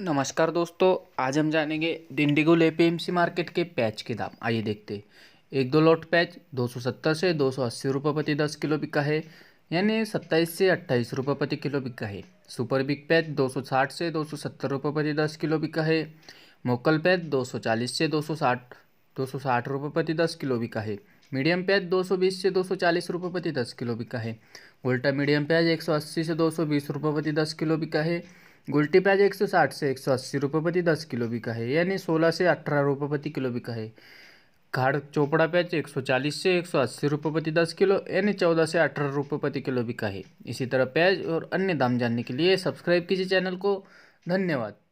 नमस्कार दोस्तों आज हम जानेंगे डिंडिगुल एपीएमसी मार्केट के पैच के दाम आइए देखते एक दो लॉट पैच 270 से 280 रुपये प्रति 10 किलो बिका है यानी 27 से 28 रुपये प्रति किलो बिका है सुपर बिग पैच 260 से 270 रुपये प्रति 10 किलो बिका है मोकल पैच 240 से 260 260 रुपये प्रति 10 किलो बिका है मीडियम पैच 220 से 240 रुपये प्रति 10 किलो बिका है उल्टा मीडियम पैच 180 से 220 रुपये प्रति 10 किलो बिका है गुलटी प्याज एक सौ साठ से एक सौ अस्सी रुपये प्रति दस किलो बिका है यानी सोलह से अठारह रुपये प्रति किलो बिका है खाड़ चोपड़ा प्याज एक सौ चालीस से एक सौ अस्सी रुपये प्रति दस किलो यानी चौदह से अठारह रुपये प्रति किलो बिका है इसी तरह प्याज और अन्य दाम जानने के लिए सब्सक्राइब कीजिए चैनल को धन्यवाद